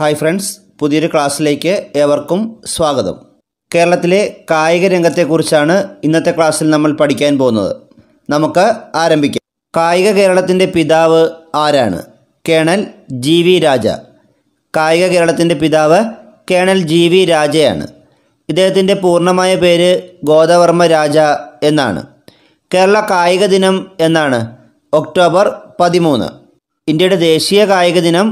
hi friends പുതിയൊരു ക്ലാസ്സിലേക്ക് ഏവർക്കും സ്വാഗതം കേരളത്തിലെ കായിക രംഗത്തെക്കുറിച്ചാണ് ഇന്നത്തെ ക്ലാസ്സിൽ നമ്മൾ പഠിക്കാൻ പോകുന്നത് നമുക്ക് ആരംഭിക്കാം കായിക കേരളത്തിൻ്റെ പിതാവ് ആരാണ് കേണൽ ജി വി രാജ കായിക കേരളത്തിൻ്റെ പിതാവ് കേണൽ ജി വി രാജയാണ് ഇദ്ദേഹത്തിൻ്റെ പൂർണ്ണമായ പേര് ഗോദവർമ്മ രാജ എന്നാണ് കേരള കായിക ദിനം എന്നാണ് ഒക്ടോബർ പതിമൂന്ന് ഇന്ത്യയുടെ ദേശീയ കായിക ദിനം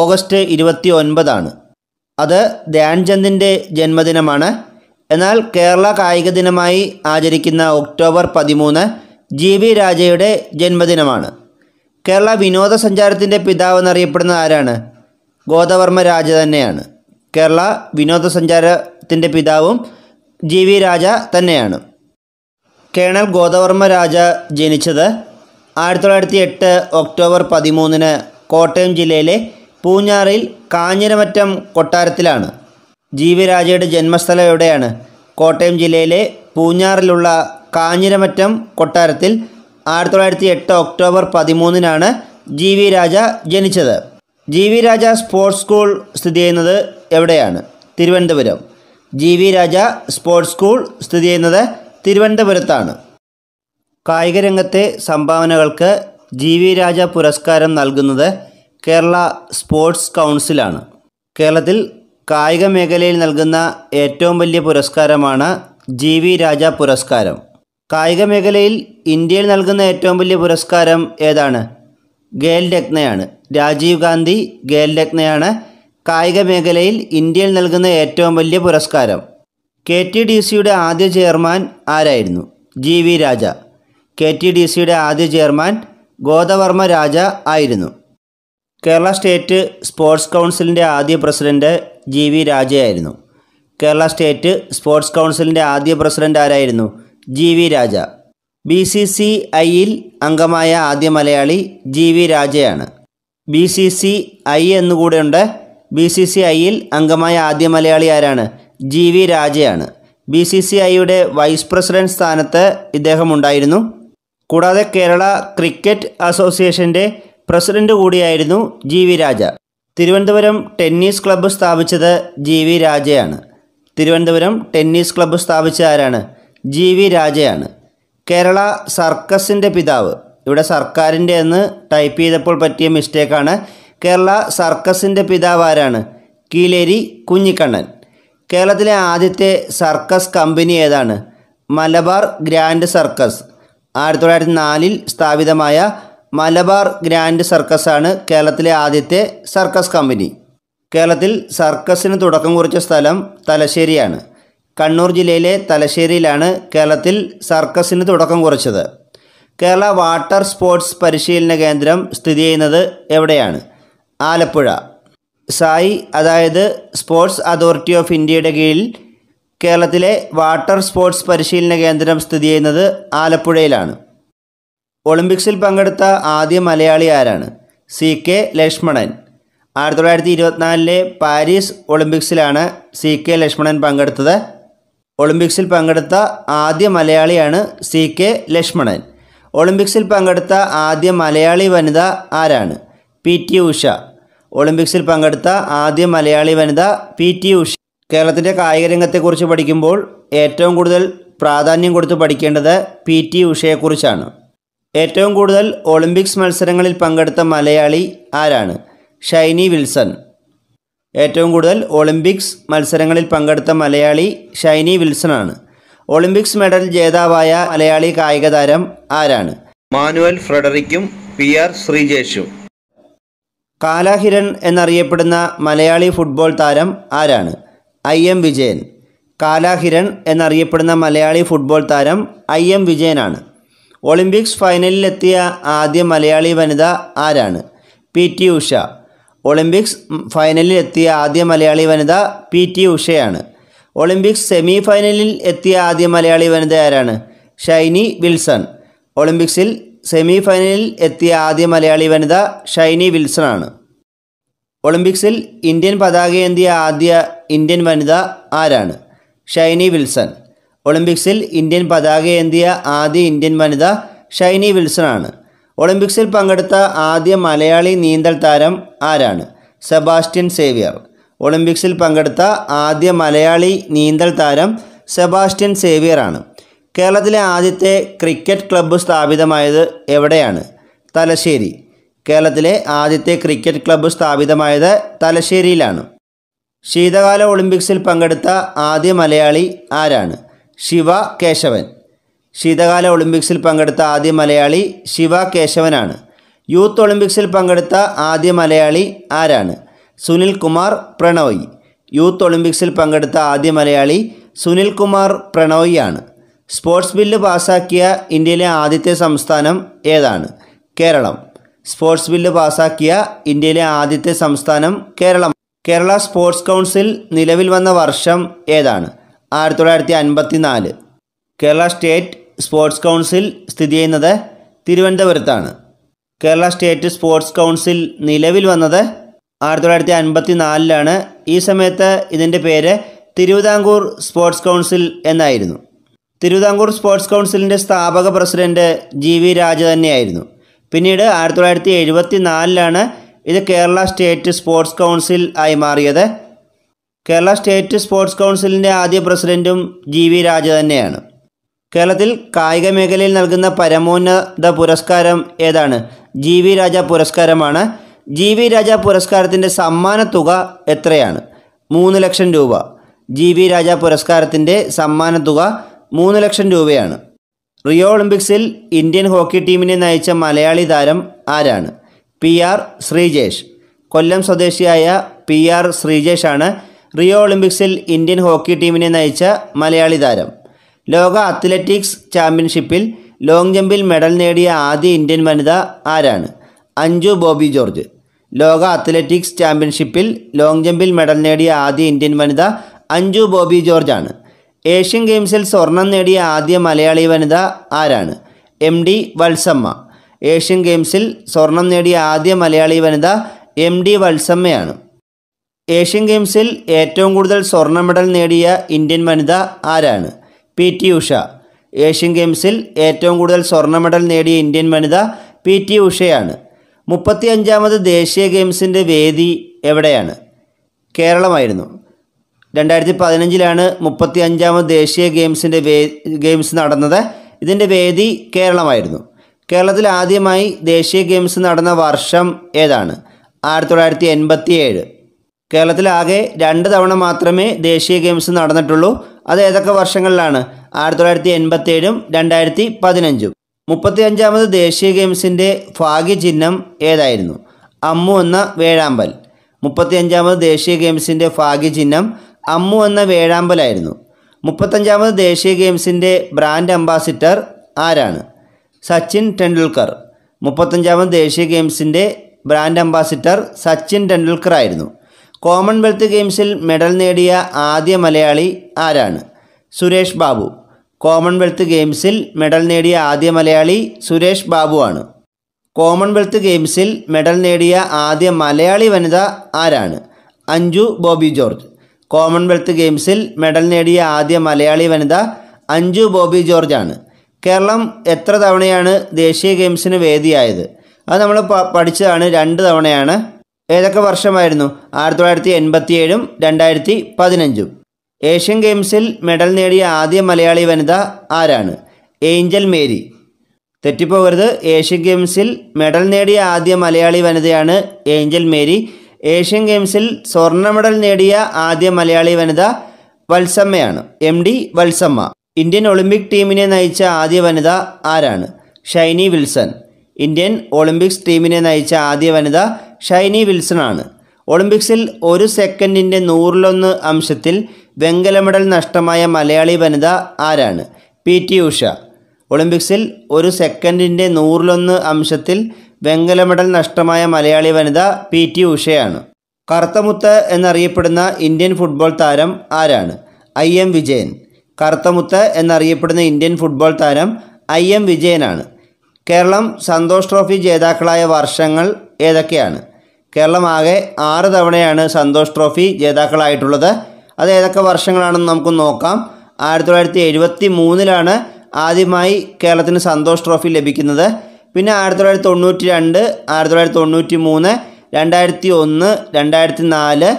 ഓഗസ്റ്റ് ഇരുപത്തി ഒൻപതാണ് അത് ധ്യാൻചന്ദിൻ്റെ ജന്മദിനമാണ് എന്നാൽ കേരള കായിക ദിനമായി ആചരിക്കുന്ന ഒക്ടോബർ പതിമൂന്ന് ജി വി രാജയുടെ ജന്മദിനമാണ് കേരള വിനോദസഞ്ചാരത്തിൻ്റെ പിതാവ് എന്നറിയപ്പെടുന്ന ആരാണ് ഗോദവർമ്മ രാജ തന്നെയാണ് കേരള വിനോദസഞ്ചാരത്തിൻ്റെ പിതാവും ജി വി രാജ തന്നെയാണ് കേണൽ ഗോദവർമ്മ രാജ ജനിച്ചത് ആയിരത്തി തൊള്ളായിരത്തി എട്ട് ഒക്ടോബർ പതിമൂന്നിന് കോട്ടയം ജില്ലയിലെ പൂഞ്ഞാറിൽ കാഞ്ഞിരമറ്റം കൊട്ടാരത്തിലാണ് ജീവരാജയുടെ ജന്മസ്ഥലം എവിടെയാണ് കോട്ടയം ജില്ലയിലെ പൂഞ്ഞാറിലുള്ള കാഞ്ഞിരമറ്റം കൊട്ടാരത്തിൽ ആയിരത്തി തൊള്ളായിരത്തി എട്ട് ഒക്ടോബർ പതിമൂന്നിനാണ് ജി വി രാജ ജനിച്ചത് G V Raja sports school സ്ഥിതി ചെയ്യുന്നത് എവിടെയാണ് Thiruvananthapuram G V Raja sports school സ്ഥിതി ചെയ്യുന്നത് തിരുവനന്തപുരത്താണ് കായികരംഗത്തെ സംഭാവനകൾക്ക് ജി വി രാജ പുരസ്കാരം നൽകുന്നത് കേരള സ്പോർട്സ് കൗൺസിലാണ് കേരളത്തിൽ കായിക മേഖലയിൽ നൽകുന്ന ഏറ്റവും വലിയ പുരസ്കാരമാണ് ജി വി രാജ പുരസ്കാരം കായിക മേഖലയിൽ ഇന്ത്യയിൽ നൽകുന്ന ഏറ്റവും വലിയ പുരസ്കാരം ഏതാണ് ഗേൽ രത്നയാണ് രാജീവ് ഗാന്ധി ഗേൽ രത്നയാണ് കായിക മേഖലയിൽ ഇന്ത്യയിൽ നൽകുന്ന ഏറ്റവും വലിയ പുരസ്കാരം കെ ടി ഡി സിയുടെ ആദ്യ ചെയർമാൻ ആരായിരുന്നു G V Raja K T D സിയുടെ ആദ്യ ചെയർമാൻ ഗോദവർമ്മ രാജ ആയിരുന്നു കേരള സ്റ്റേറ്റ് സ്പോർട്സ് കൗൺസിലിൻ്റെ ആദ്യ പ്രസിഡന്റ് ജി വി രാജയായിരുന്നു കേരള സ്റ്റേറ്റ് സ്പോർട്സ് കൗൺസിലിൻ്റെ ആദ്യ പ്രസിഡന്റ് ആരായിരുന്നു G V Raja B C C ഐയിൽ അംഗമായ ആദ്യ മലയാളി ജി വി രാജയാണ് ബി സി സി ഐ എന്നുകൂടെയുണ്ട് ബി സി സി ഐയിൽ അംഗമായ ആദ്യ മലയാളി ആരാണ് ജി വി രാജയാണ് ബി സി സി ഐയുടെ വൈസ് പ്രസിഡന്റ് സ്ഥാനത്ത് ഇദ്ദേഹം ഉണ്ടായിരുന്നു കൂടാതെ കേരള ക്രിക്കറ്റ് അസോസിയേഷൻ്റെ പ്രസിഡന്റ് കൂടിയായിരുന്നു G V Raja Thiruvananthapuram tennis club സ്ഥാപിച്ചത് ജി വി രാജയാണ് തിരുവനന്തപുരം ടെന്നീസ് ക്ലബ്ബ് സ്ഥാപിച്ച ആരാണ് ജി വി രാജയാണ് കേരള സർക്കസിൻ്റെ പിതാവ് ഇവിടെ സർക്കാരിൻ്റെ എന്ന് ടൈപ്പ് ചെയ്തപ്പോൾ പറ്റിയ മിസ്റ്റേക്കാണ് കേരള സർക്കസിൻ്റെ പിതാവ് ആരാണ് കീലേരി കുഞ്ഞിക്കണ്ണൻ കേരളത്തിലെ ആദ്യത്തെ സർക്കസ് കമ്പനി ഏതാണ് മലബാർ ഗ്രാൻഡ് സർക്കസ് ആയിരത്തി തൊള്ളായിരത്തി നാലിൽ സ്ഥാപിതമായ മലബാർ ഗ്രാൻഡ് സർക്കസാണ് കേരളത്തിലെ ആദ്യത്തെ സർക്കസ് കമ്പനി കേരളത്തിൽ സർക്കസിന് തുടക്കം കുറിച്ച സ്ഥലം തലശ്ശേരിയാണ് കണ്ണൂർ ജില്ലയിലെ തലശ്ശേരിയിലാണ് കേരളത്തിൽ സർക്കസിന് തുടക്കം കുറിച്ചത് കേരള വാട്ടർ സ്പോർട്സ് പരിശീലന കേന്ദ്രം സ്ഥിതി ചെയ്യുന്നത് എവിടെയാണ് ആലപ്പുഴ സായി അതായത് സ്പോർട്സ് അതോറിറ്റി ഓഫ് ഇന്ത്യയുടെ കീഴിൽ കേരളത്തിലെ വാട്ടർ സ്പോർട്സ് പരിശീലന കേന്ദ്രം സ്ഥിതി ചെയ്യുന്നത് ആലപ്പുഴയിലാണ് ഒളിമ്പിക്സിൽ പങ്കെടുത്ത ആദ്യ മലയാളി ആരാണ് സി കെ ലക്ഷ്മണൻ ആയിരത്തി തൊള്ളായിരത്തി ഇരുപത്തിനാലിലെ പാരീസ് ഒളിമ്പിക്സിലാണ് സി കെ ലക്ഷ്മണൻ പങ്കെടുത്തത് ഒളിമ്പിക്സിൽ പങ്കെടുത്ത ആദ്യ മലയാളിയാണ് സി കെ ലക്ഷ്മണൻ ഒളിമ്പിക്സിൽ പങ്കെടുത്ത ആദ്യ മലയാളി വനിത ആരാണ് പി ടി ഉഷ ഒളിമ്പിക്സിൽ പങ്കെടുത്ത ആദ്യ മലയാളി വനിത പി ടി ഉഷ കേരളത്തിൻ്റെ കായിക രംഗത്തെക്കുറിച്ച് പഠിക്കുമ്പോൾ ഏറ്റവും കൂടുതൽ പ്രാധാന്യം കൊടുത്ത് പഠിക്കേണ്ടത് പി ടി ഉഷയെക്കുറിച്ചാണ് ഏറ്റവും കൂടുതൽ ഒളിമ്പിക്സ് മത്സരങ്ങളിൽ പങ്കെടുത്ത മലയാളി ആരാണ് ഷൈനി വിൽസൺ ഏറ്റവും കൂടുതൽ ഒളിമ്പിക്സ് മത്സരങ്ങളിൽ പങ്കെടുത്ത മലയാളി ഷൈനി വിൽസണാണ് ഒളിമ്പിക്സ് മെഡൽ ജേതാവായ മലയാളി കായിക താരം ആരാണ് മാനുവൽ ഫ്രെഡറിക്കും പി ആർ ശ്രീജേഷും കാലാഹിരൻ എന്നറിയപ്പെടുന്ന മലയാളി ഫുട്ബോൾ താരം ആരാണ് ഐ എം വിജയൻ കാലാഹിരൻ എന്നറിയപ്പെടുന്ന മലയാളി ഫുട്ബോൾ താരം ഐ എം വിജയനാണ് ഒളിമ്പിക്സ് ഫൈനലിലെത്തിയ ആദ്യ മലയാളി വനിത ആരാണ് പി ടി ഉഷ ഒളിമ്പിക്സ് ഫൈനലിൽ എത്തിയ ആദ്യ മലയാളി വനിത പി ടി ഉഷയാണ് ഒളിമ്പിക്സ് സെമി ഫൈനലിൽ എത്തിയ ആദ്യ മലയാളി വനിത ആരാണ് ഷൈനി വിൽസൺ ഒളിമ്പിക്സിൽ സെമി ഫൈനലിൽ എത്തിയ ആദ്യ മലയാളി വനിത ഷൈനി വിൽസൺ ആണ് ഒളിമ്പിക്സിൽ ഇന്ത്യൻ പതാകയേന്തിയ ആദ്യ ഇന്ത്യൻ വനിത ആരാണ് ഷൈനി വിൽസൺ ഒളിമ്പിക്സിൽ ഇന്ത്യൻ പതാകയേന്തിയ ആദ്യ ഇന്ത്യൻ വനിത ഷൈനി വിൽസണാണ് ഒളിമ്പിക്സിൽ പങ്കെടുത്ത ആദ്യ മലയാളി നീന്തൽ താരം ആരാണ് സെബാസ്റ്റ്യൻ സേവിയർ ഒളിമ്പിക്സിൽ പങ്കെടുത്ത ആദ്യ മലയാളി നീന്തൽ താരം സെബാസ്റ്റ്യൻ സേവിയറാണ് കേരളത്തിലെ ആദ്യത്തെ ക്രിക്കറ്റ് ക്ലബ്ബ് സ്ഥാപിതമായത് എവിടെയാണ് തലശ്ശേരി കേരളത്തിലെ ആദ്യത്തെ ക്രിക്കറ്റ് ക്ലബ്ബ് സ്ഥാപിതമായത് തലശ്ശേരിയിലാണ് ശീതകാല ഒളിമ്പിക്സിൽ പങ്കെടുത്ത ആദ്യ മലയാളി ആരാണ് ശിവ കേശവൻ ശീതകാല ഒളിമ്പിക്സിൽ പങ്കെടുത്ത ആദ്യ മലയാളി ശിവ കേശവനാണ് യൂത്ത് ഒളിമ്പിക്സിൽ പങ്കെടുത്ത ആദ്യ മലയാളി ആരാണ് സുനിൽ കുമാർ പ്രണോയ് യൂത്ത് ഒളിമ്പിക്സിൽ പങ്കെടുത്ത ആദ്യ മലയാളി സുനിൽ കുമാർ പ്രണോയ് ആണ് സ്പോർട്സ് ബില്ല് പാസാക്കിയ ഇന്ത്യയിലെ ആദ്യത്തെ സംസ്ഥാനം ഏതാണ് കേരളം സ്പോർട്സ് ബില്ല് പാസാക്കിയ ഇന്ത്യയിലെ ആദ്യത്തെ സംസ്ഥാനം കേരളം കേരള സ്പോർട്സ് കൗൺസിൽ നിലവിൽ വന്ന വർഷം ഏതാണ് ആയിരത്തി തൊള്ളായിരത്തി അൻപത്തി നാല് കേരള സ്റ്റേറ്റ് സ്പോർട്സ് കൗൺസിൽ സ്ഥിതി ചെയ്യുന്നത് തിരുവനന്തപുരത്താണ് കേരള സ്റ്റേറ്റ് സ്പോർട്സ് കൗൺസിൽ നിലവിൽ വന്നത് ആയിരത്തി തൊള്ളായിരത്തി അൻപത്തി നാലിലാണ് ഈ സമയത്ത് ഇതിൻ്റെ പേര് തിരുവിതാംകൂർ സ്പോർട്സ് കൗൺസിൽ എന്നായിരുന്നു തിരുവിതാംകൂർ സ്പോർട്സ് കൗൺസിലിൻ്റെ സ്ഥാപക പ്രസിഡന്റ് ജി വി രാജ തന്നെയായിരുന്നു പിന്നീട് ആയിരത്തി തൊള്ളായിരത്തി എഴുപത്തി നാലിലാണ് ഇത് കേരള സ്റ്റേറ്റ് സ്പോർട്സ് കൗൺസിൽ ആയി മാറിയത് കേരള സ്റ്റേറ്റ് സ്പോർട്സ് കൗൺസിലിൻ്റെ ആദ്യ പ്രസിഡൻറ്റും ജി വി രാജ തന്നെയാണ് കേരളത്തിൽ കായിക മേഖലയിൽ നൽകുന്ന പരമോന്നത പുരസ്കാരം ഏതാണ് ജി വി രാജ പുരസ്കാരമാണ് ജി വി രാജ പുരസ്കാരത്തിൻ്റെ സമ്മാന തുക എത്രയാണ് മൂന്ന് ലക്ഷം രൂപ ജി വി രാജ പുരസ്കാരത്തിൻ്റെ സമ്മാന തുക മൂന്ന് ലക്ഷം രൂപയാണ് റിയോ ഒളിമ്പിക്സിൽ ഇന്ത്യൻ ഹോക്കി ടീമിനെ നയിച്ച മലയാളി താരം ആരാണ് പി ആർ ശ്രീജേഷ് കൊല്ലം സ്വദേശിയായ പി ആർ ശ്രീജേഷാണ് റിയോ ഒളിമ്പിക്സിൽ ഇന്ത്യൻ ഹോക്കി ടീമിനെ നയിച്ച മലയാളി താരം ലോക അത്ലറ്റിക്സ് ചാമ്പ്യൻഷിപ്പിൽ ലോങ് ജമ്പിൽ മെഡൽ നേടിയ ആദ്യ ഇന്ത്യൻ വനിത ആരാണ് അഞ്ജു ബോബി ജോർജ് ലോക അത്ലറ്റിക്സ് ചാമ്പ്യൻഷിപ്പിൽ ലോങ് ജമ്പിൽ മെഡൽ നേടിയ ആദ്യ ഇന്ത്യൻ വനിത അഞ്ജു ബോബി ജോർജ് ആണ് ഏഷ്യൻ ഗെയിംസിൽ സ്വർണം നേടിയ ആദ്യ മലയാളി വനിത ആരാണ് എം ഡി വത്സമ്മ ഏഷ്യൻ ഗെയിംസിൽ സ്വർണം നേടിയ ആദ്യ മലയാളി വനിത എം ഡി വത്സമ്മയാണ് ഏഷ്യൻ ഗെയിംസിൽ ഏറ്റവും കൂടുതൽ സ്വർണ്ണ മെഡൽ നേടിയ ഇന്ത്യൻ വനിത ആരാണ് പി ടി ഉഷ ഏഷ്യൻ ഗെയിംസിൽ ഏറ്റവും കൂടുതൽ സ്വർണ്ണ മെഡൽ നേടിയ ഇന്ത്യൻ വനിത പി ടി ഉഷയാണ് മുപ്പത്തി അഞ്ചാമത് ദേശീയ ഗെയിംസിൻ്റെ വേദി എവിടെയാണ് കേരളമായിരുന്നു രണ്ടായിരത്തി പതിനഞ്ചിലാണ് മുപ്പത്തി അഞ്ചാമത് ദേശീയ ഗെയിംസിൻ്റെ വേ ഗെയിംസ് നടന്നത് ഇതിൻ്റെ വേദി കേരളമായിരുന്നു കേരളത്തിൽ ആദ്യമായി ദേശീയ ഗെയിംസ് നടന്ന വർഷം ഏതാണ് ആയിരത്തി തൊള്ളായിരത്തി എൺപത്തി ഏഴ് കേരളത്തിലാകെ രണ്ട് തവണ മാത്രമേ ദേശീയ ഗെയിംസ് നടന്നിട്ടുള്ളൂ അത് ഏതൊക്കെ വർഷങ്ങളിലാണ് ആയിരത്തി തൊള്ളായിരത്തി ഏഴും രണ്ടായിരത്തി പതിനഞ്ചും മുപ്പത്തി അഞ്ചാമത് ദേശീയ ഗെയിംസിൻ്റെ ഭാഗ്യചിഹ്നം ഏതായിരുന്നു അമ്മു എന്ന വേഴാമ്പൽ മുപ്പത്തി അഞ്ചാമത് ദേശീയ ഗെയിംസിൻ്റെ ഭാഗ്യചിഹ്നം അമ്മു എന്ന വേഴാമ്പലായിരുന്നു മുപ്പത്തഞ്ചാമത് ദേശീയ ഗെയിംസിൻ്റെ ബ്രാൻഡ് അംബാസിഡർ ആരാണ് സച്ചിൻ ടെണ്ടുൽക്കർ മുപ്പത്തഞ്ചാമത് ദേശീയ ഗെയിംസിൻ്റെ ബ്രാൻഡ് അംബാസിഡർ സച്ചിൻ ടെണ്ടുൽക്കർ ആയിരുന്നു കോമൺവെൽത്ത് ഗെയിംസിൽ മെഡൽ നേടിയ ആദ്യ മലയാളി ആരാണ് സുരേഷ് ബാബു കോമൺവെൽത്ത് ഗെയിംസിൽ മെഡൽ നേടിയ ആദ്യ മലയാളി സുരേഷ് ബാബു ആണ് കോമൺവെൽത്ത് ഗെയിംസിൽ മെഡൽ നേടിയ ആദ്യ മലയാളി വനിത ആരാണ് അഞ്ജു ബോബി ജോർജ് കോമൺവെൽത്ത് ഗെയിംസിൽ മെഡൽ നേടിയ ആദ്യ മലയാളി വനിത അഞ്ജു ബോബി ജോർജ് ആണ് കേരളം എത്ര തവണയാണ് ദേശീയ ഗെയിംസിന് വേദിയായത് അത് നമ്മൾ പഠിച്ചതാണ് രണ്ട് തവണയാണ് ഏതൊക്കെ വർഷമായിരുന്നു ആയിരത്തി തൊള്ളായിരത്തി എൺപത്തിയേഴും രണ്ടായിരത്തി പതിനഞ്ചും ഏഷ്യൻ ഗെയിംസിൽ മെഡൽ നേടിയ ആദ്യ മലയാളി വനിത ആരാണ് ഏഞ്ചൽ മേരി തെറ്റിപ്പോകരുത് ഏഷ്യൻ ഗെയിംസിൽ മെഡൽ നേടിയ ആദ്യ മലയാളി വനിതയാണ് ഏഞ്ചൽ മേരി ഏഷ്യൻ ഗെയിംസിൽ സ്വർണ്ണ മെഡൽ നേടിയ ആദ്യ മലയാളി വനിത വത്സമ്മയാണ് M D Valsamma Indian Olympic ടീമിനെ നയിച്ച ആദ്യ വനിത ആരാണ് ഷൈനി വിൽസൺ ഇന്ത്യൻ ഒളിമ്പിക്സ് ടീമിനെ നയിച്ച ആദ്യ വനിത ഷൈനി വിൽസണാണ് ഒളിമ്പിക്സിൽ ഒരു സെക്കൻഡിൻ്റെ നൂറിലൊന്ന് അംശത്തിൽ വെങ്കല മെഡൽ നഷ്ടമായ മലയാളി വനിത ആരാണ് പി ടി ഉഷ ഒളിമ്പിക്സിൽ ഒരു സെക്കൻഡിൻ്റെ നൂറിലൊന്ന് അംശത്തിൽ വെങ്കല മെഡൽ നഷ്ടമായ മലയാളി വനിത പി ടി ഉഷയാണ് കറുത്തമുത്ത് എന്നറിയപ്പെടുന്ന ഇന്ത്യൻ ഫുട്ബോൾ താരം ആരാണ് ഐ എം വിജയൻ കറുത്തമുത്ത് എന്നറിയപ്പെടുന്ന ഇന്ത്യൻ ഫുട്ബോൾ താരം ഐ എം വിജയനാണ് കേരളം സന്തോഷ് ട്രോഫി ജേതാക്കളായ വർഷങ്ങൾ ഏതൊക്കെയാണ് കേരളമാകെ ആറ് തവണയാണ് സന്തോഷ് ട്രോഫി ജേതാക്കളായിട്ടുള്ളത് അത് ഏതൊക്കെ വർഷങ്ങളാണെന്ന് നമുക്ക് നോക്കാം ആയിരത്തി തൊള്ളായിരത്തി എഴുപത്തി മൂന്നിലാണ് ആദ്യമായി കേരളത്തിന് സന്തോഷ് ട്രോഫി ലഭിക്കുന്നത് പിന്നെ ആയിരത്തി തൊള്ളായിരത്തി തൊണ്ണൂറ്റി രണ്ട് ആയിരത്തി തൊള്ളായിരത്തി തൊണ്ണൂറ്റി മൂന്ന് രണ്ടായിരത്തി ഒന്ന് രണ്ടായിരത്തി നാല്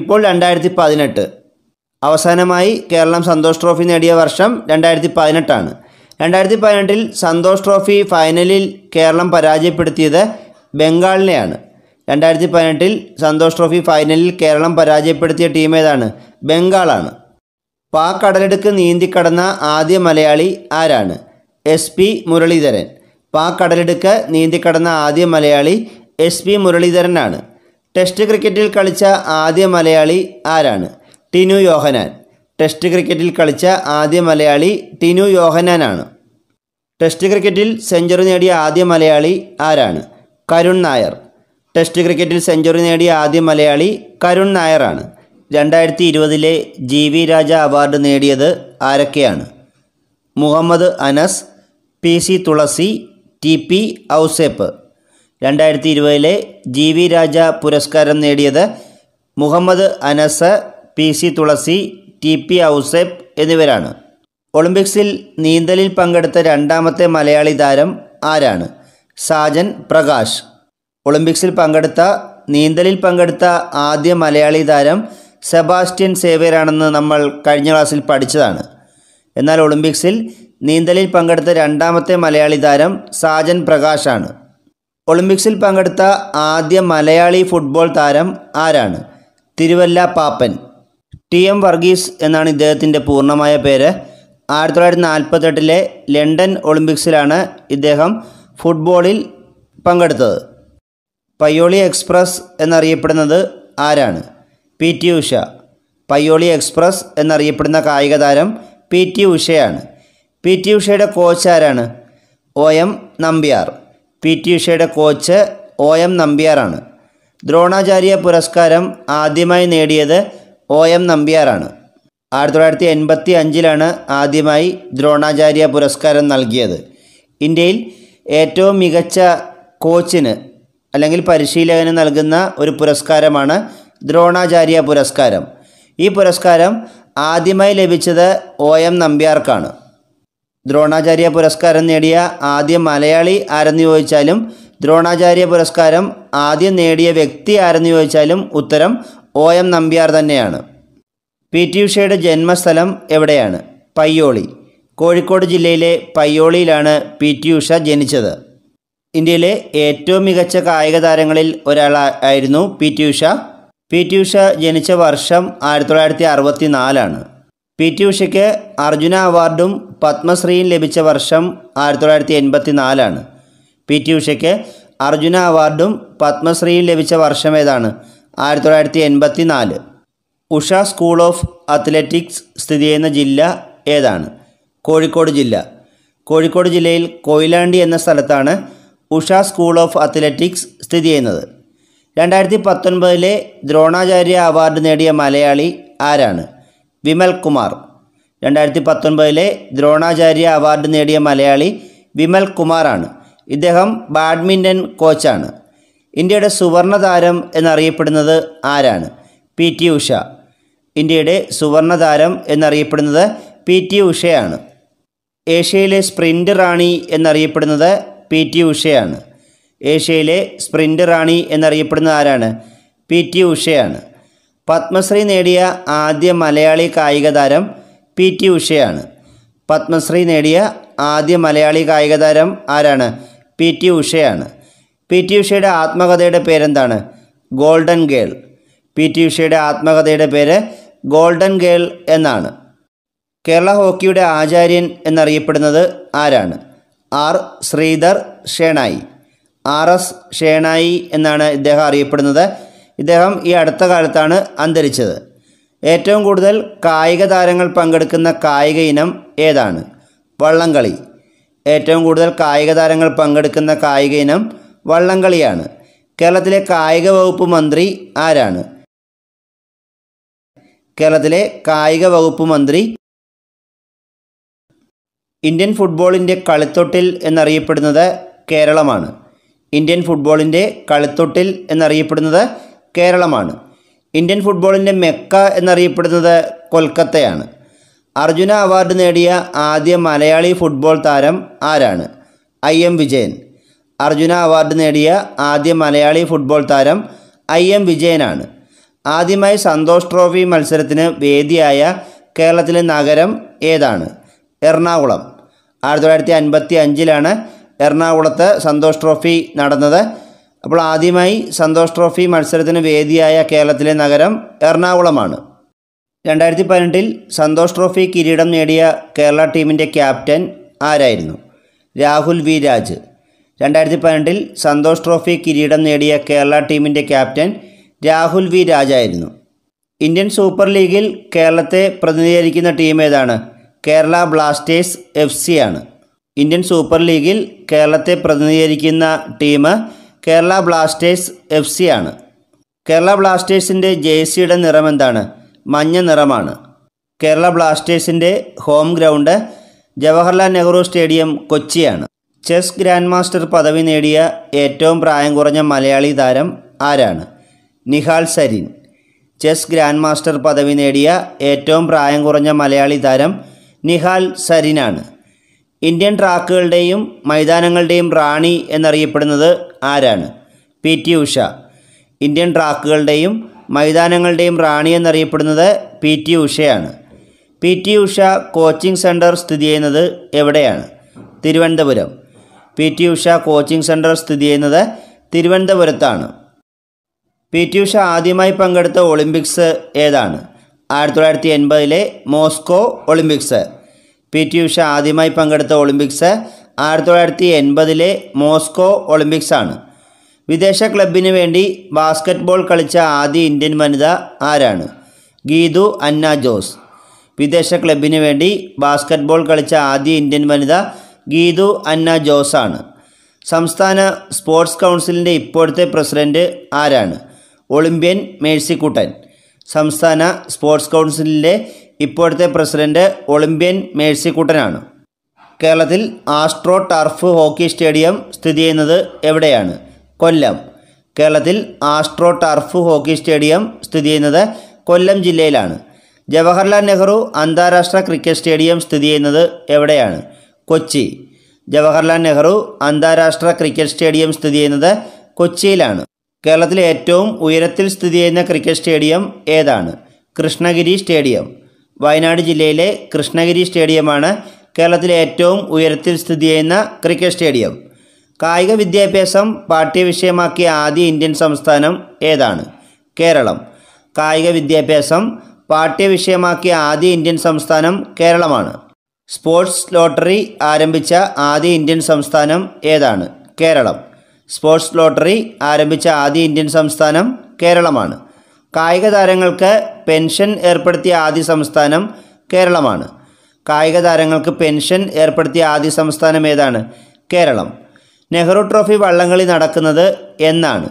ഇപ്പോൾ രണ്ടായിരത്തി പതിനെട്ട് അവസാനമായി കേരളം സന്തോഷ് ട്രോഫി നേടിയ വർഷം രണ്ടായിരത്തി പതിനെട്ടാണ് രണ്ടായിരത്തി പതിനെട്ടിൽ സന്തോഷ് ട്രോഫി ഫൈനലിൽ കേരളം പരാജയപ്പെടുത്തിയത് ബംഗാളിനെയാണ് രണ്ടായിരത്തി പതിനെട്ടിൽ സന്തോഷ് ട്രോഫി ഫൈനലിൽ കേരളം പരാജയപ്പെടുത്തിയ ടീം ഏതാണ് ബംഗാളാണ് പാക് കടലെടുക്ക് നീന്തിക്കടന്ന ആദ്യ മലയാളി ആരാണ് എസ് പി മുരളീധരൻ പാക് കടലെടുക്ക് നീന്തിക്കടന്ന ആദ്യ മലയാളി എസ് പി മുരളീധരനാണ് ടെസ്റ്റ് ക്രിക്കറ്റിൽ കളിച്ച ആദ്യ മലയാളി ആരാണ് ടിനു യോഹനാൻ ടെസ്റ്റ് ക്രിക്കറ്റിൽ കളിച്ച ആദ്യ മലയാളി ടിനു യോഹനാനാണ് ടെസ്റ്റ് ക്രിക്കറ്റിൽ സെഞ്ചുറി നേടിയ ആദ്യ മലയാളി ആരാണ് കരുൺ നായർ ടെസ്റ്റ് ക്രിക്കറ്റിൽ സെഞ്ചുറി നേടിയ ആദ്യ മലയാളി കരുൺ നായറാണ് രണ്ടായിരത്തി ഇരുപതിലെ ജി വി രാജ അവാർഡ് നേടിയത് ആരൊക്കെയാണ് Muhammad Anas P C Thulasi T P Ouseph രണ്ടായിരത്തി ഇരുപതിലെ ജി വി രാജ പുരസ്കാരം നേടിയത് Muhammad Anas P C Thulasi T P Ouseph എന്നിവരാണ് ഒളിമ്പിക്സിൽ നീന്തലിൽ പങ്കെടുത്ത രണ്ടാമത്തെ മലയാളി താരം ആരാണ് സാജൻ പ്രകാശ് ഒളിമ്പിക്സിൽ പങ്കെടുത്ത നീന്തലിൽ പങ്കെടുത്ത ആദ്യ മലയാളി താരം സെബാസ്റ്റ്യൻ സേവ്യറാണെന്ന് നമ്മൾ കഴിഞ്ഞ ക്ലാസ്സിൽ പഠിച്ചതാണ് എന്നാൽ ഒളിമ്പിക്സിൽ നീന്തലിൽ പങ്കെടുത്ത രണ്ടാമത്തെ മലയാളി താരം സാജൻ പ്രകാശാണ് ഒളിമ്പിക്സിൽ പങ്കെടുത്ത ആദ്യ മലയാളി ഫുട്ബോൾ താരം ആരാണ് തിരുവല്ല പാപ്പൻ ടി എം വർഗീസ് എന്നാണ് ഇദ്ദേഹത്തിൻ്റെ പൂർണ്ണമായ പേര് ആയിരത്തി തൊള്ളായിരത്തി നാൽപ്പത്തെട്ടിലെ ലണ്ടൻ ഒളിമ്പിക്സിലാണ് ഇദ്ദേഹം ഫുട്ബോളിൽ പങ്കെടുത്തത് പയ്യോളി എക്സ്പ്രസ് എന്നറിയപ്പെടുന്നത് ആരാണ് P T Usha Payyoli express എന്നറിയപ്പെടുന്ന കായിക താരം പി ടി ഉഷയാണ് പി ടി ഉഷയുടെ കോച്ച് ആരാണ് O M Nambiar P T ഉഷയുടെ കോച്ച് ഒ എം നമ്പ്യാറാണ് ദ്രോണാചാര്യ പുരസ്കാരം ആദ്യമായി നേടിയത് ഒ എം നമ്പ്യാറാണ് ആയിരത്തി തൊള്ളായിരത്തി എൺപത്തി അഞ്ചിലാണ് ആദ്യമായി ദ്രോണാചാര്യ പുരസ്കാരം നൽകിയത് ഇന്ത്യയിൽ ഏറ്റവും മികച്ച കോച്ചിന് അല്ലെങ്കിൽ പരിശീലകന് നൽകുന്ന ഒരു പുരസ്കാരമാണ് ദ്രോണാചാര്യ പുരസ്കാരം ഈ പുരസ്കാരം ആദ്യമായി ലഭിച്ചത് ഒ എം നമ്പ്യാർക്കാണ് ദ്രോണാചാര്യ പുരസ്കാരം നേടിയ ആദ്യ മലയാളി ആരെന്ന് ചോദിച്ചാലും ദ്രോണാചാര്യ പുരസ്കാരം ആദ്യം നേടിയ വ്യക്തി ആരെന്ന് ചോദിച്ചാലും ഉത്തരം ഒ എം നമ്പ്യാർ തന്നെയാണ് പി ടി ഉഷയുടെ ജന്മസ്ഥലം എവിടെയാണ് പയ്യോളി കോഴിക്കോട് ജില്ലയിലെ പയ്യോളിയിലാണ് പി ടി ഉഷ ജനിച്ചത് ഇന്ത്യയിലെ ഏറ്റവും മികച്ച കായിക താരങ്ങളിൽ ഒരാളായിരുന്നു P T Usha P T Usha ജനിച്ച വർഷം ആയിരത്തി തൊള്ളായിരത്തി അറുപത്തി നാലാണ് പി ടി ഉഷയ്ക്ക് അർജുന അവാർഡും പത്മശ്രീയും ലഭിച്ച വർഷം ആയിരത്തി തൊള്ളായിരത്തി എൺപത്തി നാലാണ് പി ടി ഉഷയ്ക്ക് അർജുന അവാർഡും പത്മശ്രീയും ലഭിച്ച വർഷം ഏതാണ് ആയിരത്തി തൊള്ളായിരത്തി എൺപത്തി നാല് ഉഷ സ്കൂൾ ഓഫ് അത്ലറ്റിക്സ് സ്ഥിതി ചെയ്യുന്ന ജില്ല ഏതാണ് കോഴിക്കോട് ജില്ല കോഴിക്കോട് ജില്ലയിൽ കൊയിലാണ്ടി എന്ന സ്ഥലത്താണ് ഉഷ സ്കൂൾ ഓഫ് അത്ലറ്റിക്സ് സ്ഥിതി ചെയ്യുന്നത് രണ്ടായിരത്തി പത്തൊൻപതിലെ ദ്രോണാചാര്യ അവാർഡ് നേടിയ മലയാളി ആരാണ് വിമൽ കുമാർ രണ്ടായിരത്തി പത്തൊൻപതിലെ ദ്രോണാചാര്യ അവാർഡ് നേടിയ മലയാളി വിമൽ കുമാറാണ് ഇദ്ദേഹം ബാഡ്മിൻ്റൺ കോച്ചാണ് ഇന്ത്യയുടെ സുവർണ താരം എന്നറിയപ്പെടുന്നത് ആരാണ് പി ടി ഉഷ ഇന്ത്യയുടെ സുവർണ താരം എന്നറിയപ്പെടുന്നത് പി ടി ഉഷയാണ് ഏഷ്യയിലെ സ്പ്രിൻ്റ് റാണി എന്നറിയപ്പെടുന്നത് പി ടി ഉഷയാണ് ഏഷ്യയിലെ സ്പ്രിൻ്റ് റാണി എന്നറിയപ്പെടുന്ന ആരാണ് പി ടി ഉഷയാണ് പത്മശ്രീ നേടിയ ആദ്യ മലയാളി കായിക താരം പി ടി ഉഷയാണ് പത്മശ്രീ നേടിയ ആദ്യ മലയാളി കായിക താരം ആരാണ് പി ടി ഉഷയാണ് പി ടി ഉഷയുടെ ആത്മകഥയുടെ പേരെന്താണ് ഗോൾഡൻ ഗേൾ പി ടി ഉഷയുടെ ആത്മകഥയുടെ പേര് ഗോൾഡൻ ഗേൾ എന്നാണ് കേരള ഹോക്കിയുടെ ആചാര്യൻ എന്നറിയപ്പെടുന്നത് ആരാണ് R Sreedhar Shenoy R S Shenoy എന്നാണ് ഇദ്ദേഹം അറിയപ്പെടുന്നത് ഇദ്ദേഹം ഈ അടുത്ത കാലത്താണ് അന്തരിച്ചത് ഏറ്റവും കൂടുതൽ കായിക താരങ്ങൾ പങ്കെടുക്കുന്ന കായിക ഇനം ഏതാണ് വള്ളംകളി ഏറ്റവും കൂടുതൽ കായിക താരങ്ങൾ പങ്കെടുക്കുന്ന കായിക ഇനം വള്ളംകളിയാണ് കേരളത്തിലെ കായിക വകുപ്പ് മന്ത്രി ആരാണ് കേരളത്തിലെ കായിക വകുപ്പ് മന്ത്രി ഇന്ത്യൻ ഫുട്ബോളിൻ്റെ കളിത്തൊട്ടിൽ എന്നറിയപ്പെടുന്നത് കേരളമാണ് ഇന്ത്യൻ ഫുട്ബോളിൻ്റെ കളിത്തൊട്ടിൽ എന്നറിയപ്പെടുന്നത് കേരളമാണ് ഇന്ത്യൻ ഫുട്ബോളിൻ്റെ മെക്ക എന്നറിയപ്പെടുന്നത് കൊൽക്കത്തയാണ് അർജുന അവാർഡ് നേടിയ ആദ്യ മലയാളി ഫുട്ബോൾ താരം ആരാണ് I M Vijayan Arjuna award നേടിയ ആദ്യ മലയാളി ഫുട്ബോൾ താരം ഐ എം വിജയനാണ് ആദ്യമായി സന്തോഷ് ട്രോഫി മത്സരത്തിന് വേദിയായ കേരളത്തിലെ നഗരം ഏതാണ് എറണാകുളം ആയിരത്തി തൊള്ളായിരത്തി അൻപത്തി അഞ്ചിലാണ് എറണാകുളത്ത് സന്തോഷ് ട്രോഫി നടന്നത് അപ്പോൾ ആദ്യമായി സന്തോഷ് ട്രോഫി മത്സരത്തിന് വേദിയായ കേരളത്തിലെ നഗരം എറണാകുളമാണ് രണ്ടായിരത്തി പതിനെട്ടിൽ സന്തോഷ് ട്രോഫി കിരീടം നേടിയ കേരള ടീമിൻ്റെ ക്യാപ്റ്റൻ ആരായിരുന്നു രാഹുൽ വി രാജ് രണ്ടായിരത്തി പതിനെട്ടിൽ സന്തോഷ് ട്രോഫി കിരീടം നേടിയ കേരള ടീമിൻ്റെ ക്യാപ്റ്റൻ രാഹുൽ വി രാജായിരുന്നു ഇന്ത്യൻ സൂപ്പർ ലീഗിൽ കേരളത്തെ പ്രതിനിധീകരിക്കുന്ന ടീം ഏതാണ് കേരള ബ്ലാസ്റ്റേഴ്സ് എഫ് സിയാണ് ആണ് ഇന്ത്യൻ സൂപ്പർ ലീഗിൽ കേരളത്തെ പ്രതിനിധീകരിക്കുന്ന ടീം കേരള ബ്ലാസ്റ്റേഴ്സ് എഫ് സിയാണ് ആണ് കേരള ബ്ലാസ്റ്റേഴ്സിൻ്റെ ജേഴ്സിയുടെ നിറം എന്താണ് മഞ്ഞ നിറമാണ് കേരള ബ്ലാസ്റ്റേഴ്സിൻ്റെ home ground Jawaharlal Nehru stadium കൊച്ചിയാണ് ചെസ് ഗ്രാൻഡ് മാസ്റ്റർ പദവി നേടിയ ഏറ്റവും പ്രായം കുറഞ്ഞ മലയാളി താരം ആരാണ് Nihal Sarin chess grand master പദവി നേടിയ ഏറ്റവും പ്രായം കുറഞ്ഞ മലയാളി താരം നിഹാൽ സരിനാണ് ഇന്ത്യൻ ട്രാക്കുകളുടെയും മൈതാനങ്ങളുടെയും റാണി എന്നറിയപ്പെടുന്നത് ആരാണ് പി ടി ഉഷ ഇന്ത്യൻ ട്രാക്കുകളുടെയും മൈതാനങ്ങളുടെയും റാണി എന്നറിയപ്പെടുന്നത് പി ടി ഉഷയാണ് P T Usha coaching centre സ്ഥിതി ചെയ്യുന്നത് എവിടെയാണ് Thiruvananthapuram P T Usha coaching centre സ്ഥിതി ചെയ്യുന്നത് തിരുവനന്തപുരത്താണ് പി ടി ഉഷ ആദ്യമായി പങ്കെടുത്ത ഒളിമ്പിക്സ് ഏതാണ് ആയിരത്തി തൊള്ളായിരത്തി എൺപതിലെ Moscow Olympics P T Usha ആദ്യമായി പങ്കെടുത്ത ഒളിമ്പിക്സ് ആയിരത്തി തൊള്ളായിരത്തി എൺപതിലെ മോസ്കോ ആണ് വിദേശ ക്ലബിന് വേണ്ടി ബാസ്ക്കറ്റ്ബോൾ കളിച്ച ആദ്യ ഇന്ത്യൻ വനിത ആരാണ് ഗീതു അന്ന ജോസ് വിദേശ ക്ലബിന് വേണ്ടി ബാസ്ക്കറ്റ്ബോൾ കളിച്ച ആദ്യ ഇന്ത്യൻ വനിത ഗീതു അന്ന ജോസ് ആണ് സംസ്ഥാന സ്പോർട്സ് കൗൺസിലിൻ്റെ ഇപ്പോഴത്തെ പ്രസിഡൻറ്റ് ആരാണ് ഒളിമ്പ്യൻ മേഴ്സിക്കുട്ടൻ സംസ്ഥാന സ്പോർട്സ് കൗൺസിലിലെ ഇപ്പോഴത്തെ പ്രസിഡന്റ് ഒളിമ്പ്യൻ മേഴ്സിക്കുട്ടനാണ് കേരളത്തിൽ ആസ്ട്രോ ടർഫ് ഹോക്കി സ്റ്റേഡിയം സ്ഥിതി ചെയ്യുന്നത് എവിടെയാണ് കൊല്ലം കേരളത്തിൽ ആസ്ട്രോ ടർഫ് ഹോക്കി സ്റ്റേഡിയം സ്ഥിതി ചെയ്യുന്നത് കൊല്ലം ജില്ലയിലാണ് ജവഹർലാൽ നെഹ്റു അന്താരാഷ്ട്ര ക്രിക്കറ്റ് സ്റ്റേഡിയം സ്ഥിതി ചെയ്യുന്നത് എവിടെയാണ് കൊച്ചി ജവഹർലാൽ നെഹ്റു അന്താരാഷ്ട്ര ക്രിക്കറ്റ് സ്റ്റേഡിയം സ്ഥിതി ചെയ്യുന്നത് കൊച്ചിയിലാണ് കേരളത്തിലെ ഏറ്റവും ഉയരത്തിൽ സ്ഥിതി ചെയ്യുന്ന ക്രിക്കറ്റ് സ്റ്റേഡിയം ഏതാണ് കൃഷ്ണഗിരി സ്റ്റേഡിയം വയനാട് ജില്ലയിലെ കൃഷ്ണഗിരി സ്റ്റേഡിയമാണ് കേരളത്തിലെ ഏറ്റവും ഉയരത്തിൽ സ്ഥിതി ചെയ്യുന്ന ക്രിക്കറ്റ് സ്റ്റേഡിയം കായിക വിദ്യാഭ്യാസം പാഠ്യവിഷയമാക്കിയ ആദ്യ ഇന്ത്യൻ സംസ്ഥാനം ഏതാണ് കേരളം കായിക വിദ്യാഭ്യാസം പാഠ്യവിഷയമാക്കിയ ആദ്യ ഇന്ത്യൻ സംസ്ഥാനം കേരളമാണ് സ്പോർട്സ് ലോട്ടറി ആരംഭിച്ച ആദ്യ ഇന്ത്യൻ സംസ്ഥാനം ഏതാണ് കേരളം സ്പോർട്സ് ലോട്ടറി ആരംഭിച്ച ആദ്യ ഇന്ത്യൻ സംസ്ഥാനം കേരളമാണ് കായിക താരങ്ങൾക്ക് പെൻഷൻ ഏർപ്പെടുത്തിയ ആദ്യ സംസ്ഥാനം കേരളമാണ് കായിക താരങ്ങൾക്ക് പെൻഷൻ ഏർപ്പെടുത്തിയ ആദ്യ സംസ്ഥാനം ഏതാണ് കേരളം നെഹ്റു ട്രോഫി വള്ളംകളി നടക്കുന്നത് എന്നാണ്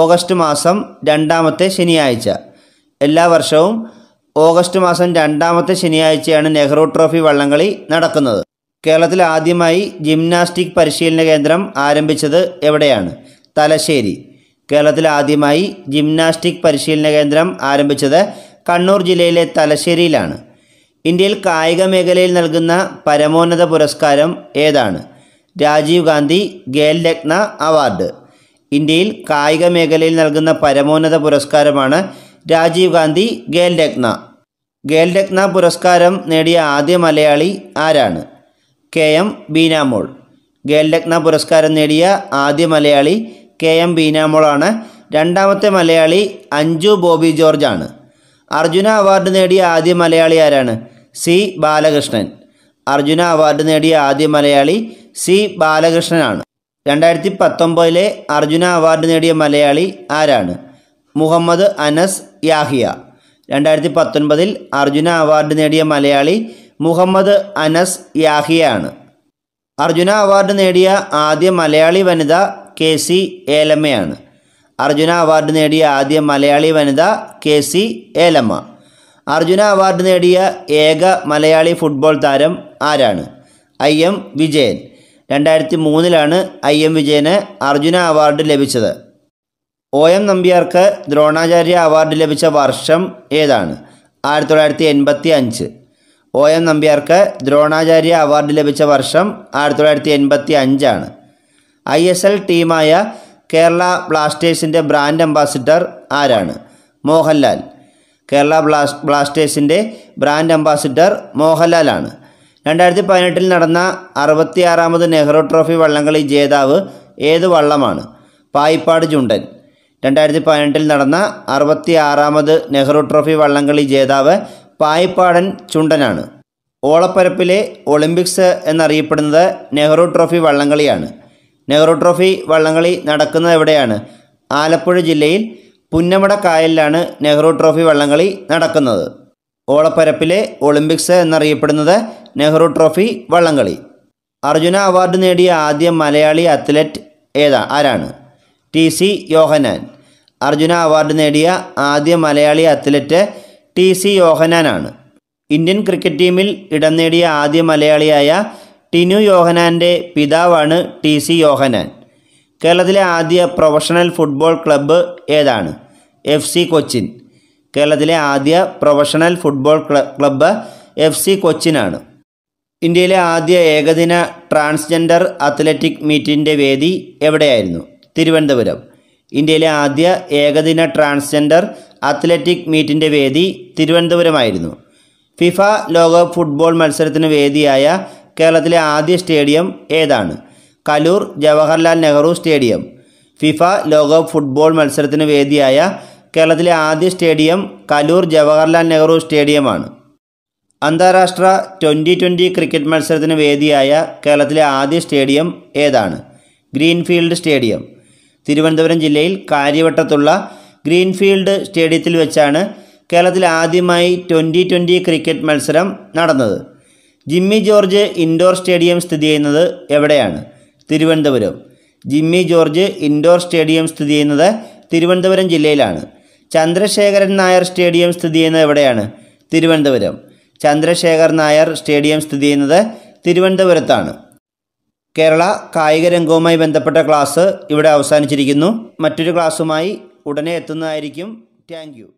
ഓഗസ്റ്റ് മാസം രണ്ടാമത്തെ ശനിയാഴ്ച എല്ലാ വർഷവും ഓഗസ്റ്റ് മാസം രണ്ടാമത്തെ ശനിയാഴ്ചയാണ് നെഹ്റു ട്രോഫി വള്ളംകളി നടക്കുന്നത് കേരളത്തിൽ ആദ്യമായി ജിംനാസ്റ്റിക് പരിശീലന കേന്ദ്രം ആരംഭിച്ചത് എവിടെയാണ് തലശ്ശേരി കേരളത്തിൽ ആദ്യമായി ജിംനാസ്റ്റിക് പരിശീലന കേന്ദ്രം ആരംഭിച്ചത് കണ്ണൂർ ജില്ലയിലെ തലശ്ശേരിയിലാണ് ഇന്ത്യയിൽ കായിക മേഖലയിൽ നൽകുന്ന പരമോന്നത പുരസ്കാരം ഏതാണ് രാജീവ് ഗാന്ധി ഖേൽ രത്ന അവാർഡ് ഇന്ത്യയിൽ കായിക മേഖലയിൽ നൽകുന്ന പരമോന്നത പുരസ്കാരമാണ് രാജീവ് ഗാന്ധി ഖേൽ രത്ന ഖേൽ രത്ന പുരസ്കാരം നേടിയ ആദ്യ മലയാളി ആരാണ് കെ എം ബീനാമോൾ ഖേൽരത്ന പുരസ്കാരം നേടിയ ആദ്യ മലയാളി കെ എം ബീനാമോളാണ് രണ്ടാമത്തെ മലയാളി അഞ്ജു ബോബി ജോർജ് ആണ് അർജുന അവാർഡ് നേടിയ ആദ്യ മലയാളി ആരാണ് സി ബാലകൃഷ്ണൻ അർജുന അവാർഡ് നേടിയ ആദ്യ മലയാളി സി ബാലകൃഷ്ണനാണ് രണ്ടായിരത്തി പത്തൊമ്പതിലെ അർജുന അവാർഡ് നേടിയ മലയാളി ആരാണ് മുഹമ്മദ് അനസ് യാഹിയ രണ്ടായിരത്തി പത്തൊൻപതിൽ അർജുന അവാർഡ് നേടിയ മലയാളി മുഹമ്മദ് അനസ് യാഹിയാണ് അർജുന അവാർഡ് നേടിയ ആദ്യ മലയാളി വനിത കെ സി ഏലമ്മയാണ് അർജുന അവാർഡ് നേടിയ ആദ്യ മലയാളി വനിത K C Elamma Arjuna award നേടിയ ഏക മലയാളി ഫുട്ബോൾ താരം ആരാണ് ഐ എം വിജയൻ രണ്ടായിരത്തി മൂന്നിലാണ് ഐ എം വിജയന് അർജുന അവാർഡ് ലഭിച്ചത് ഒ എം നമ്പ്യാർക്ക് ദ്രോണാചാര്യ അവാർഡ് ലഭിച്ച വർഷം ഏതാണ് ആയിരത്തി തൊള്ളായിരത്തി എൺപത്തി അഞ്ച് ഒ എം നമ്പ്യാർക്ക് ദ്രോണാചാര്യ അവാർഡ് ലഭിച്ച വർഷം ആയിരത്തി തൊള്ളായിരത്തി എൺപത്തി അഞ്ചാണ് ഐ എസ് എൽ ടീമായ കേരള ബ്ലാസ്റ്റേഴ്സിൻ്റെ ബ്രാൻഡ് അംബാസിഡർ ആരാണ് മോഹൻലാൽ കേരള ബ്ലാസ് ബ്ലാസ്റ്റേഴ്സിൻ്റെ ബ്രാൻഡ് അംബാസിഡർ മോഹൻലാലാണ് രണ്ടായിരത്തി പതിനെട്ടിൽ നടന്ന അറുപത്തിയാറാമത് നെഹ്റു ട്രോഫി വള്ളംകളി ജേതാവ് ഏത് വള്ളമാണ് പായിപ്പാട് ചുണ്ടൻ രണ്ടായിരത്തി പതിനെട്ടിൽ നടന്ന ആറാമത് നെഹ്റു ട്രോഫി വള്ളംകളി ജേതാവ് പായിപ്പാടൻ ചുണ്ടനാണ് ഓളപ്പരപ്പിലെ ഒളിമ്പിക്സ് എന്നറിയപ്പെടുന്നത് നെഹ്റു ട്രോഫി വള്ളംകളിയാണ് നെഹ്റു ട്രോഫി വള്ളംകളി നടക്കുന്നത് എവിടെയാണ് ആലപ്പുഴ ജില്ലയിൽ പുന്നമട കായലിലാണ് നെഹ്റു ട്രോഫി വള്ളംകളി നടക്കുന്നത് ഓളപ്പരപ്പിലെ ഒളിമ്പിക്സ് എന്നറിയപ്പെടുന്നത് നെഹ്റു ട്രോഫി വള്ളംകളി അർജുന അവാർഡ് നേടിയ ആദ്യ മലയാളി അത്ലറ്റ് ഏതാ ആരാണ് T C Yohannan Arjuna award നേടിയ ആദ്യ മലയാളി അത്ലറ്റ് ടി സി യോഹനാനാണ് ഇന്ത്യൻ ക്രിക്കറ്റ് ടീമിൽ ഇടം നേടിയ ആദ്യ മലയാളിയായ ടിനു യോഹനാൻ്റെ പിതാവാണ് ടി സി യോഹനാൻ കേരളത്തിലെ ആദ്യ പ്രൊഫഷണൽ ഫുട്ബോൾ ക്ലബ്ബ് ഏതാണ് എഫ് സി കൊച്ചിൻ കേരളത്തിലെ ആദ്യ professional football club F C കൊച്ചിനാണ് ഇന്ത്യയിലെ ആദ്യ ഏകദിന ട്രാൻസ്ജെൻഡർ അത്ലറ്റിക് മീറ്റിൻ്റെ വേദി എവിടെയായിരുന്നു തിരുവനന്തപുരം ഇന്ത്യയിലെ ആദ്യ ഏകദിന ട്രാൻസ്ജെൻഡർ അത്ലറ്റിക് മീറ്റിൻ്റെ വേദി തിരുവനന്തപുരമായിരുന്നു ഫിഫ ലോകകപ്പ് ഫുട്ബോൾ മത്സരത്തിന് വേദിയായ കേരളത്തിലെ ആദ്യ സ്റ്റേഡിയം ഏതാണ് കലൂർ ജവഹർലാൽ നെഹ്റു സ്റ്റേഡിയം ഫിഫ ലോകകപ്പ് ഫുട്ബോൾ മത്സരത്തിന് വേദിയായ കേരളത്തിലെ ആദ്യ സ്റ്റേഡിയം കലൂർ ജവഹർലാൽ നെഹ്റു സ്റ്റേഡിയമാണ് അന്താരാഷ്ട്ര ട്വൻ്റി ട്വൻ്റി ക്രിക്കറ്റ് മത്സരത്തിന് വേദിയായ കേരളത്തിലെ ആദ്യ സ്റ്റേഡിയം ഏതാണ് ഗ്രീൻഫീൽഡ് സ്റ്റേഡിയം തിരുവനന്തപുരം ജില്ലയിൽ കാര്യവട്ടത്തുള്ള ഗ്രീൻഫീൽഡ് സ്റ്റേഡിയത്തിൽ വെച്ചാണ് കേരളത്തിൽ ആദ്യമായി ട്വൻ്റി ട്വൻ്റി ക്രിക്കറ്റ് മത്സരം നടന്നത് ജിമ്മി ജോർജ് ഇൻഡോർ സ്റ്റേഡിയം സ്ഥിതി ചെയ്യുന്നത് എവിടെയാണ് തിരുവനന്തപുരം ജിമ്മി ജോർജ് ഇൻഡോർ സ്റ്റേഡിയം സ്ഥിതി ചെയ്യുന്നത് തിരുവനന്തപുരം ജില്ലയിലാണ് ചന്ദ്രശേഖരൻ നായർ സ്റ്റേഡിയം സ്ഥിതി ചെയ്യുന്നത് എവിടെയാണ് തിരുവനന്തപുരം ചന്ദ്രശേഖർ നായർ സ്റ്റേഡിയം സ്ഥിതി ചെയ്യുന്നത് തിരുവനന്തപുരത്താണ് കേരള കായിക രംഗവുമായി ബന്ധപ്പെട്ട ക്ലാസ് ഇവിടെ അവസാനിച്ചിരിക്കുന്നു മറ്റൊരു ക്ലാസ്സുമായി ഉടനെ എത്തുന്നതായിരിക്കും താങ്ക്